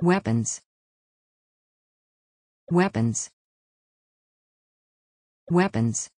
Weapons. Weapons. Weapons.